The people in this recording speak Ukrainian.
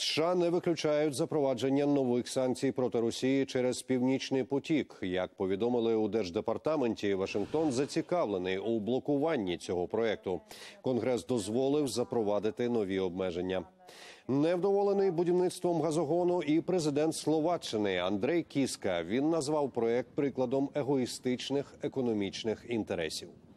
США не виключають запровадження нових санкцій проти Росії через північний потік. Як повідомили у держдепартаменті, Вашингтон зацікавлений у блокуванні цього проекту. Конгрес дозволив запровадити нові обмеження. Невдоволений будівництвом газогону і президент Словаччини Андрей Кіска він назвав проект прикладом егоїстичних економічних інтересів.